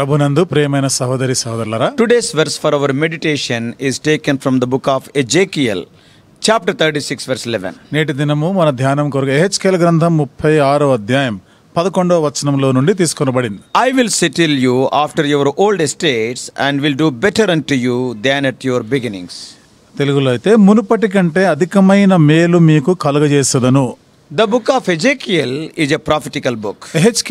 ప్రభునందు ప్రియమైన సహోదరి సహోదరులరా today's verse for our meditation is taken from the book of Ezekiel chapter thirty six verse eleven నేటి దినము మన ధ్యానం కొరకు ఎహెచ్కేల్ గ్రంథం ముప్పై ఆరో అధ్యాయం పదకొండవ వచనంలో నుండి తీసుకొనబడింది I will settle you after your old estates and will do better to you than at your beginnings తెలుగులో అయితే మునుపటి కంటే అధికమైన మేలు మీకు కలుగజేస్తుందను The book of Ezekiel is a prophetical book. As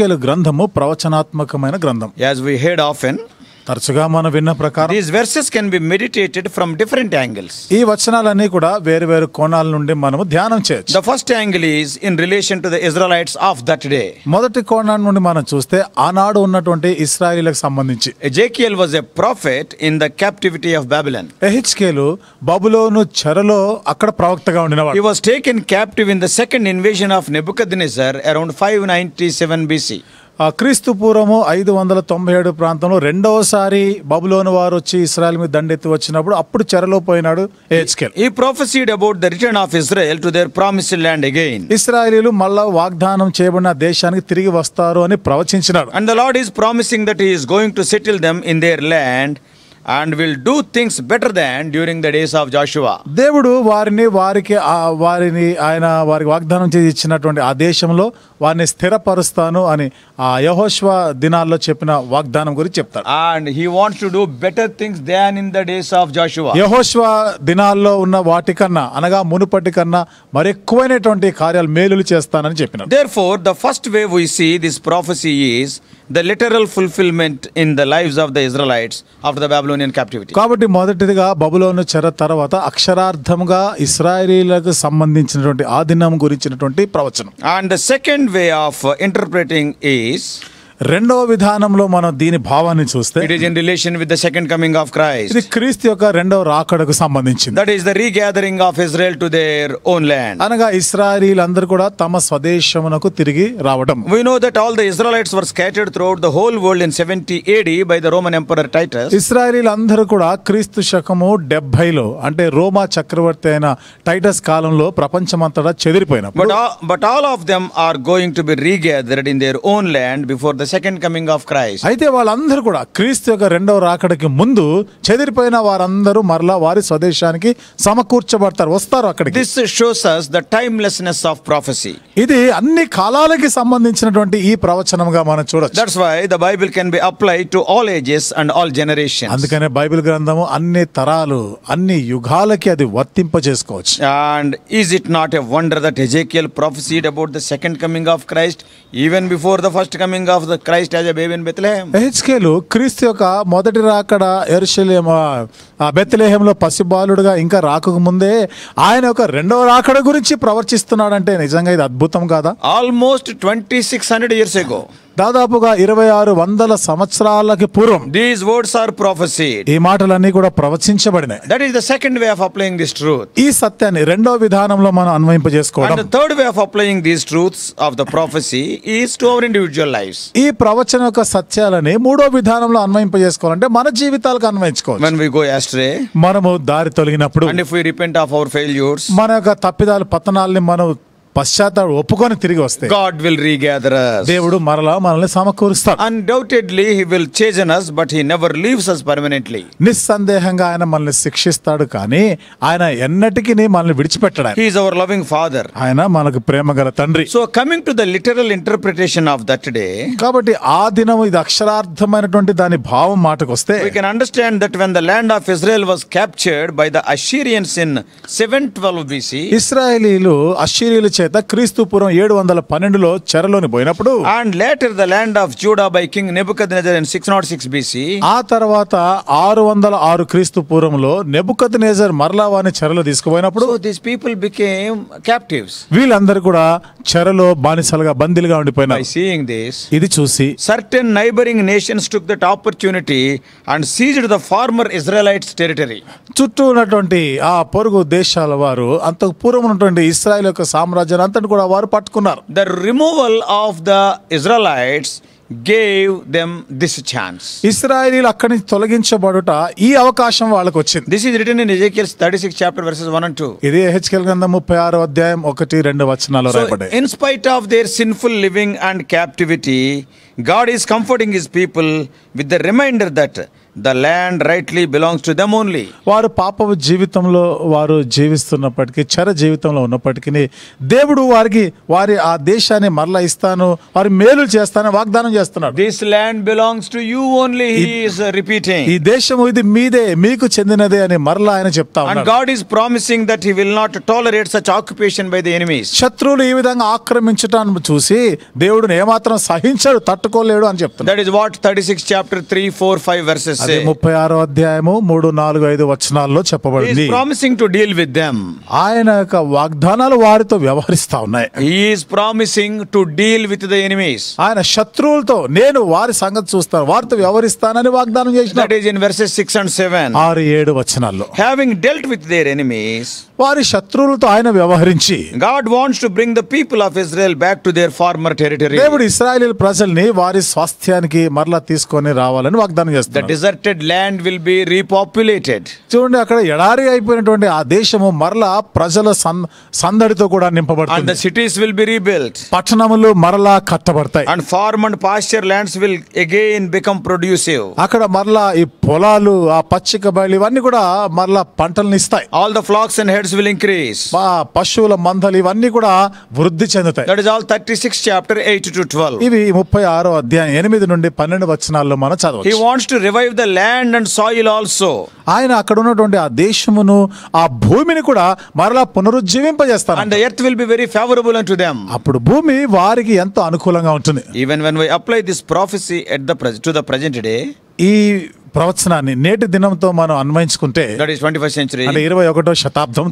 we heard often, తరచుగా మనం విన్న ప్రకారం these verses can be meditated from different angles ఈ వచనాలన్నీ కూడా వేరు వేరు కోణాల నుండి మనము ధ్యానం చేయొచ్చు the first angle is in relation to the Israelites of that day మొదటి కోణం నుండి మనం చూస్తే ఆనాడు ఉన్నటువంటి ఇస్రాయేలీలకు సంబంధించి Ezekiel was a prophet in the captivity of Babylon ఎహెచ్కేలు బబులోను చెరలో అక్కడ ప్రవక్తగా ఉండినవాడు he was taken captive in the second invasion of Nebuchadnezzar around 597 BC క్రీస్తు పూర్వము ఐదు వందల తొంభై ఏడు ప్రాంతంలో రెండవసారి బబులోని వారు వచ్చి ఇస్రాయల్ మీద దండెత్తి వచ్చినప్పుడు అప్పుడు చెరలో పోయినాడు హెచ్కెల్ ఈ prophesied about the return of Israel to their promise land again ఇస్రాయలీలు మళ్ళా వాగ్దానం చేయబడిన దేశానికి తిరిగి వస్తారు అని ప్రవచించినాడు and the Lord is promising that is going to settle them in their land and will do things better than during the days of Joshua దేవుడు వారిని వారికి వారిని ఆయన వారికి వాగ్దానం చేసి ఇచ్చినటువంటి ఆ దేశంలో వారిని స్థిరపరుస్తాను అని ఆ యహోష్వ దినాల్లో చెప్పిన వాగ్దానం గురించి చెప్తారు and he wants to do better things than in the days of Joshua యహోష్వ దినాల్లో ఉన్న వాటికన్నా అనగా మునుపటి కన్నా మరెక్కువైనటువంటి కార్యాలు మేలులు చేస్తానని చెప్పిన therefore the first way we see this prophecy is the literal fulfilment in the life of the Israelites after the Babylonian captivity కాబట్టి మొదటిదిగా బబులోను చెర తర్వాత అక్షరార్థంగా ఇస్రాయలీలకు సంబంధించినటువంటి ఆధీనం గురించినటువంటి ప్రవచనం and the second way of interpreting is రెండవ విధానంలో మనం దీని భావాన్ని చూస్తే it is in relation with the second coming of Christ ఇది క్రీస్తు యొక్క రెండవ రాకడకు సంబంధించింది that is the regathering of Israel to their own land అనగా ఇస్రాయలీలు అందరూ కూడా తమ స్వదేశమునకు తిరిగి రావడం we know that all the Israelites were scattered throughout the whole world in 70 AD by the Roman emperor Titus ఇస్రాయలీలు అందరూ కూడా క్రీస్తు శకము 70 లో అంటే రోమా చక్రవర్తి అయిన టైటస్ కాలంలో ప్రపంచమంతటా చెదిరిపోయిన but all of them are going to be regathered in their own land before the second coming of Christ అయితే వాళ్ళందరూ కూడా క్రీస్తు యొక్క రెండవ రాకడికి ముందు చెదిరిపోయిన వారందరూ మరలా వారి స్వదేశానికి సమకూర్చబడతారు వస్తారు అక్కడికి this shows us the timelessness of prophecy ఇది అన్ని కాలాలకి సంబంధించినటువంటి ఈ ప్రవచనంగా మనం చూడొచ్చు that's why the Bible can be apply to all ages and all generation అందుకనే బైబిల్ గ్రంథము అన్ని తరాలు అన్ని యుగాలకి అది వర్తింప చేసుకోవచ్చు and is it not a wonder that Ezekiel prophesied about the second coming of Christ even before the first coming of the Christ as baby baby హెచ్కేలు క్రీస్తు యొక్క మొదటి రాకడ ఎరుషలేమ ఆ పసిబాలుడుగా ఇంకా ముందే ఆయన ఒక రెండవ రాకడ గురించి ప్రవర్తిస్తున్నాడంటే నిజంగా ఇది అద్భుతం కాదా almost twenty six hundred years ago దాదాపుగా ఇరవై ఆరు వందల సంవత్సరాలకి పూర్వం దీస్ వర్డ్స్ ఆర్ ప్రొఫెసీ ఈ మాటలన్నీ కూడా ప్రవచించబడినాయి that is the second way of applying this truth ఈ సత్యాన్ని రెండో విధానంలో మనం అన్వయింపజేసుకోవడం third way of applying these truths of the prophecy is to our individual life ఈ ప్రవచన యొక్క సత్యాలని మూడో విధానంలో అన్వయింపజేసుకోవాలంటే మన జీవితాలకు అన్వయించుకోవాలి when we go astray మనము దారి తొలగినప్పుడు and if we repent of our మన యొక్క తప్పిదాలు పతనాలని మనం పశ్చాత్తాపం ఒప్పుకొని తిరిగి వస్తే గాడ్ విల్ రీగ్యాదర్ దేవుడు మరలా మనల్ని సమకూరుస్తాడు undoubtedly he will change us but he never leaves us permanently నిస్సందేహంగా ఆయన మనల్ని శిక్షిస్తాడు కానీ ఆయన ఎన్నటికీ మనల్ని విడిచిపెట్టడా he is our loving father ఆయన మనకు ప్రేమగల తండ్రి so coming to the literal interpretation of that day కాబట్టి ఆ దినం ఇది అక్షరార్థమైనటువంటి దాని భావం మాటకు వస్తే we can understand that when the land of Israel was captured by the Assyrians in 712 BC ఇజ్రాయెలీలు అషీరియలు చేత పూర్వం ఏడు వందల పన్నెండులో చెరలోని పోయినప్పుడు and later the land of Judah by king Nebuchadnezzar in six nought six BC ఆ తర్వాత ఆరు వందల ఆరు క్రీస్తు పూర్వంలో నెబుక నెజర్ మరలా వారిని చెరలో తీసుకుపోయినప్పుడు దిస్ పీపుల్ బికేమ్ క్యాప్టివ్స్ వీళ్ళందరూ కూడా చెరలో బానిసలుగా బందీలుగా ఉండిపోయినారు సీయింగ్ దిస్ ఇది చూసి certain neighbouring nations took that opportunity and seized the former Israelites territory చుట్టూ ఉన్నటువంటి ఆ పొరుగు దేశాల వారు అంతకు పూర్వం ఉన్నటువంటి ఇస్రాయల్ యొక్క సామ్రాజ్యం జనంతను కూడా వారు పట్టుకున్నారు the removal of the Israelites gave them this chance ఇస్రాయేలీలు అక్కడి నుంచి తొలగించబడుట ఈ అవకాశం వాళ్ళకు వచ్చింది this is written in Ezekiel's thirty six chapter verses one and two ఇది హెచ్కెల్ గ్రంథం ముప్పై ఆరు అధ్యాయం ఒకటి రెండు వచనాలు రాయబడ్డాయి in spite of their sinful living and captivity God is comforting his people with the reminder that the land rightly belongs to them only వారు పాప జీవితంలో వారు జీవిస్తున్నప్పటికీ చర జీవితంలో ఉన్నప్పటికీ దేవుడు వారికి వారి ఆ దేశాన్ని మరలా ఇస్తాను వారి మేలు చేస్తాను వాగ్దానం చేస్తున్నాడు this land belongs to you only is repeating ఈ దేశం ఇది మీదే మీకు చెందినదే అని మరలా ఆయన చెప్తా God is promising that he will not tolerate such occupation by the enemies శత్రువులు ఈ విధంగా ఆక్రమించడం చూసి దేవుడు ఏమాత్రం సహించాడు తట్టుకోలేడు అని చెప్తాడు that is what thirty six chapter three four five verses అది ముప్పై ఆరో అధ్యాయము మూడు నాలుగు ఐదు వచనాల్లో చెప్పబడింది promising to deal with them ఆయన యొక్క వాగ్దానాలు వారితో వ్యవహరిస్తా ఉన్నాయి is promising to deal with the enemies ఆయన శత్రువులతో నేను వారి సంగతి చూస్తాను వారితో వ్యవహరిస్తానని వాగ్దానం చేసిన that is in verses 6 and 7 ఆరు ఏడు వచనాల్లో having dealt with their enemies వారి శత్రువులతో ఆయన వ్యవహరించి God wants to bring the people of Israel back to their former territory దేవుడు ఇస్రాయేల్ ప్రజల్ని వారి స్వాస్థ్యానికి మరలా తీసుకొని రావాలని వాగ్దానం చేస్తాడు deserted land will be repopulated చూడండి అక్కడ ఎడారి అయిపోయినటువంటి ఆ దేశము మరలా ప్రజల సందడితో కూడా నింపబడుతుంది the cities will be rebuild పట్టణములు మరలా కట్టబడతాయి and farm and pasture lands will again become productive అక్కడ మరలా ఈ పొలాలు ఆ పచ్చిక బయలు ఇవన్నీ కూడా మరలా పంటలను ఇస్తాయి all the flocks and herds will increase పశువుల మందలు ఇవన్నీ కూడా వృద్ధి చెందుతాయి that is all thirty six chapter eight to twelve ఇవి ముప్పై ఆరో అధ్యాయం ఎనిమిది నుండి పన్నెండు వచనాల్లో మనం చదవచ్చు he wants to revive the land and soil also ఆయన అక్కడ ఉన్నటువంటి ఆ దేశమును ఆ భూమిని కూడా మరలా పునరుజ్జీవింపజేస్తారు and earth will be very favourable to them అప్పుడు భూమి వారికి ఎంతో అనుకూలంగా ఉంటుంది even when we apply this prophecy at the to the present day ఈ ప్రవచనాన్ని నేటి దినంతో మనం అన్వయించుకుంటే ట్వంటీ ఫస్ట్ సెంచరీ ఇరవై ఒకటో శతాబ్దం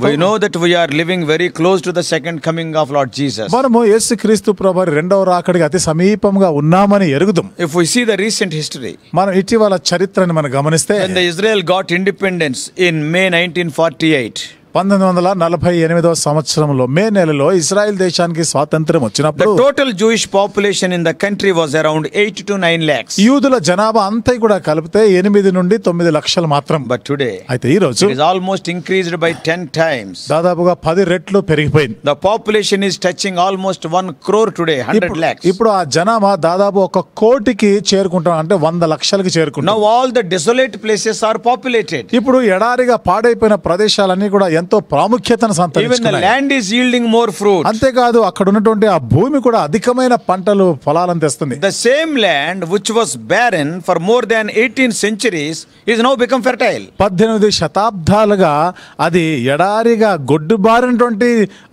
that we are living very close to the second coming of Lord Jesus మనము యేసు క్రీస్తు ప్రభు రెండవ రాకడికి అతి సమీపంగా ఉన్నామని ఎరుగుదాం if we see the recent history మనం ఇటీవల చరిత్రని మనం గమనిస్తే the Israel got independence in May nineteen forty eight పంతొమ్మిది వందల నలభై ఎనిమిదవ సంవత్సరంలో మే నెలలో ఇస్రాయెల్ దేశానికి స్వాతంత్రం వచ్చినప్పుడు total Jewish population in the country was around eight to nine lakhs యూదుల జనాభా అంతా కూడా కలిపితే ఎనిమిది నుండి తొమ్మిది లక్షలు మాత్రం బట్ టుడే అయితే ఈ రోజు is almost increased by ten times దాదాపుగా పది రెట్లు పెరిగిపోయింది the population is touching almost one crore today hundred lakhs ఇప్పుడు ఆ జనాభా దాదాపు ఒక కోటికి చేరుకుంటాం అంటే వంద లక్షలకి చేరుకుంటాం all the desolate places are populated ఇప్పుడు ఎడారిగా పాడైపోయిన ప్రదేశాలన్నీ కూడా ఎంత ఎంతో ప్రాముఖ్యతను సంతరించుకున్నాయి మోర్ ఫ్రూట్ అంతేకాదు అక్కడ ఉన్నటువంటి ఆ భూమి కూడా అధికమైన పంటలు ఫలాలను తెస్తుంది the same land which was barren for more than eighteen centuries is now become fertile పద్దెనిమిది శతాబ్దాలుగా అది ఎడారిగా గొడ్డుబారినటువంటి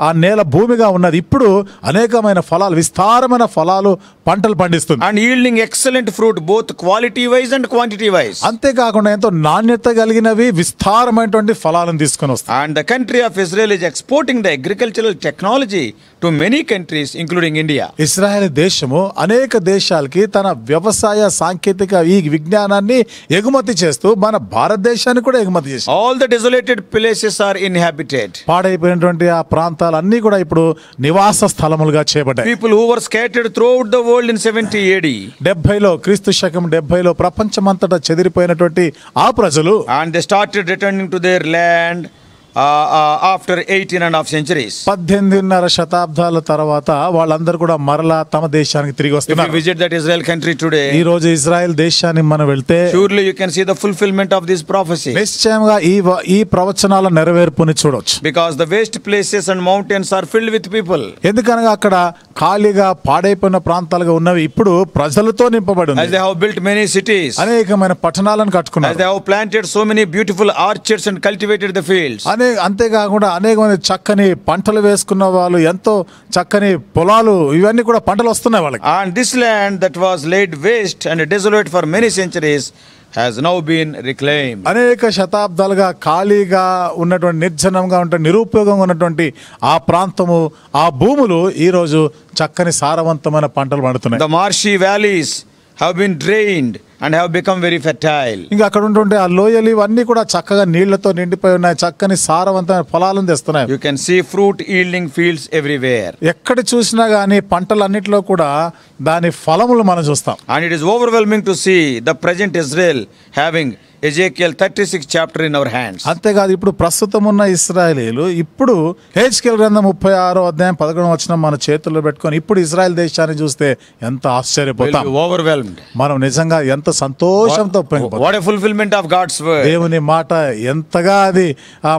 ఆ నేల భూమిగా ఉన్నది ఇప్పుడు అనేకమైన ఫలాలు విస్తారమైన ఫలాలు పంటలు పండిస్తుంది and yielding excellent fruit both quality wise and quantity wise అంతేకాకుండా ఎంతో నాణ్యత కలిగినవి విస్తారమైనటువంటి ఫలాలను తీసుకుని వస్తాయి and the country of Israel is exporting the agricultural technology to many countries including India ఇస్రాయెల్ దేశము అనేక దేశాలకి తన వ్యవసాయ సాంకేతిక ఈ విజ్ఞానాన్ని ఎగుమతి చేస్తూ మన భారతదేశాన్ని కూడా ఎగుమతి చేస్తుంది all the desolated places are inhabited పాడైపోయినటువంటి ఆ ప్రాంతాలు అన్ని కూడా ఇప్పుడు నివాస స్థలములుగా చేపట్టాయి people who were scattered throughout the world in seventy AD డెబ్బైలో క్రీస్తు శకం డెబ్బైలో ప్రపంచమంతటా చెదిరిపోయినటువంటి ఆ ప్రజలు and they started returning to their land after eighteen and half centuries పద్దెనిమిదిన్నర శతాబ్దాల తర్వాత వాళ్ళందరూ కూడా మరలా తమ దేశానికి తిరిగి వస్తున్నారు visit that Israel country today ఈ రోజు ఇజ్రాయెల్ దేశాన్ని మనం వెళ్తే surely you can see the fulfilment of this prophecy నిశ్చయంగా ఈ ఈ ప్రవచనాల నెరవేర్పుని చూడొచ్చు because the waste places and mountains are filled with people ఎందుకనగా అక్కడ ఖాళీగా పాడైపోయిన ప్రాంతాలుగా ఉన్నవి ఇప్పుడు ప్రజలతో నింపబడి ఉంది they have built many cities అనేకమైన పట్టణాలను కట్టుకున్నారు they have planted so many beautiful orchards and cultivated the fields అనే అంతేకాకుండా అనేకమైన చక్కని పంటలు వేసుకున్న వాళ్ళు ఎంతో చక్కని పొలాలు ఇవన్నీ కూడా పంటలు వస్తున్నాయి వాళ్ళకి and this land that was laid waste and desolate for many centuries has now been reclaimed అనేక శతాబ్దాలుగా ఖాళీగా ఉన్నటువంటి నిర్జనంగా ఉంటే నిరుపయోగంగా ఉన్నటువంటి ఆ ప్రాంతము ఆ భూములు ఈరోజు చక్కని సారవంతమైన పంటలు పండుతున్నాయి the marshy valleys have been drained and have become very fertile ఇంకా అక్కడ ఉంటుంటే ఆ లోయలు ఇవన్నీ కూడా చక్కగా నీళ్లతో నిండిపోయి ఉన్నాయి చక్కని సారవంతమైన పొలాలను తెస్తున్నాయి you can see fruit yielding fields everywhere ఎక్కడ చూసినా కానీ పంటలన్నిటిలో కూడా దాని ఫలములు మనం చూస్తాం and it is overwhelming to see the present Israel having Ezekiel thirty six chapter in our hands అంతేకాదు ఇప్పుడు ప్రస్తుతం ఉన్న ఇస్రాయలీలు ఇప్పుడు హెచ్కేల్ గ్రంథం ముప్పై ఆరో అధ్యాయం పదకొండు వచ్చిన మన చేతుల్లో పెట్టుకొని ఇప్పుడు ఇస్రాయల్ దేశాన్ని చూస్తే ఎంత ఆశ్చర్యపోతాం ఓవర్వెల్మ్డ్ మనం నిజంగా ఎంత సంతోషంతో వాట్ ఫుల్ఫిల్మెంట్ ఆఫ్ గాడ్స్ దేవుని మాట ఎంతగా అది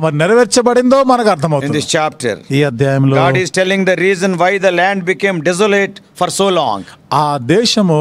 మరి నెరవేర్చబడిందో మనకు అర్థమవుతుంది చాప్టర్ ఈ అధ్యాయంలో God is telling the reason why the land became desolate for so long ఆ దేశము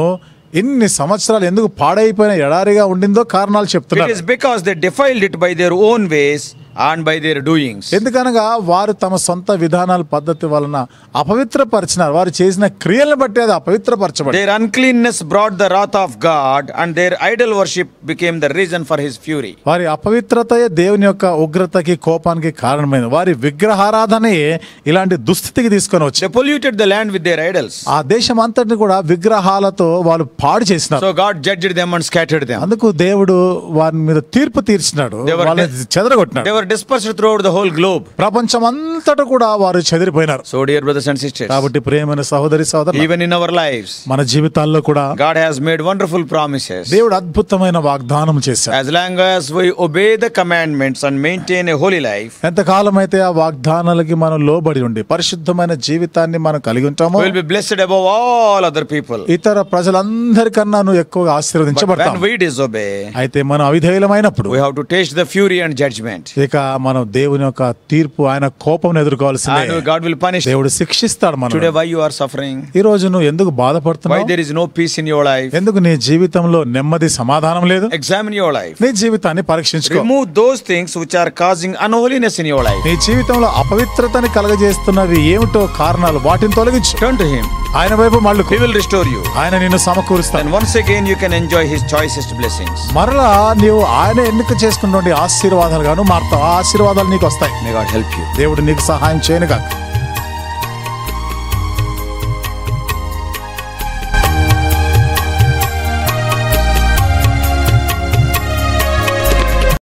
ఎన్ని సంవత్సరాలు ఎందుకు పాడైపోయిన ఎడారిగా ఉండిందో కారణాలు చెప్తున్నారు because they defiled it by their own ways and by their doings ఎందుకనగా వారు తమ సొంత విధానాల పద్ధతి వలన అపవిత్రపరిచినారు వారు చేసిన క్రియలను బట్టి అది అపవిత్రపరచబడి their uncleanness brought the wrath of God and their idol worship became the reason for his fury వారి అపవిత్రత దేవుని యొక్క ఉగ్రతకి కోపానికి కారణమైంది వారి విగ్రహారాధనయే ఇలాంటి దుస్థితికి తీసుకొని వచ్చి polluted the land with their idols ఆ దేశం అంతటిని కూడా విగ్రహాలతో వాళ్ళు పాడు చేసినారు so God judged them and scattered them అందుకు దేవుడు వారి మీద తీర్పు తీర్చినాడు వాళ్ళని చెదరగొట్టినాడు or dispersed through the whole globe ప్రపంచం అంతటా కూడా వారు చెదిరిపోయినారు so dear brothers and sisters కాబట్టి ప్రేమైన సహోదరి సహోదరు ఈవెన్ ఇన్ అవర్ లైఫ్స్ మన జీవితాల్లో కూడా God has made wonderful promises దేవుడు అద్భుతమైన వాగ్దానం చేశాడు as long as we obey the commandments and maintain a holy life ఎంత కాలం అయితే ఆ వాగ్దానాలకి మనం లోబడి ఉండి పరిశుద్ధమైన జీవితాన్ని మనం కలిగి ఉంటామో will be blessed above all other people ఇతర ప్రజలందరికన్నా నువ్వు ఎక్కువగా ఆశీర్వదించబడతావు వి డిసోబే అయితే మనం అవిధేయులమైనప్పుడు we have to taste the fury and judgement ఇక ఇంకా మనం దేవుని యొక్క తీర్పు ఆయన కోపం ఎదుర్కోవాల్సిన దేవుడు శిక్షిస్తాడు మనం వై ఆర్ సఫరింగ్ ఈ రోజు ఎందుకు బాధపడుతున్నావు వై నో పీస్ ఇన్ ఎందుకు నీ జీవితంలో నెమ్మది సమాధానం లేదు ఎగ్జామిన్ యువర్ జీవితాన్ని పరీక్షించుకో remove things which are causing unholiness in your నీ జీవితంలో అపవిత్రతని కలగజేస్తున్నవి ఏమిటో కారణాలు వాటిని తొలగించు టర్న్ టు ఆయన వైపు మళ్ళీ హీ విల్ రిస్టోర్ యు ఆయన నిన్ను సమకూరుస్తాడు and once again you can enjoy his choicest blessings మరలా నీవు ఆయన ఎన్నిక చేసుకున్నటువంటి ఆశీర్వాదాలు గాను మారుతావు ఆ ఆశీర్వాదాలు నీకు వస్తాయి మే గాడ్ హెల్ప్ యు దేవుడు నీకు సహాయం చేయను గాక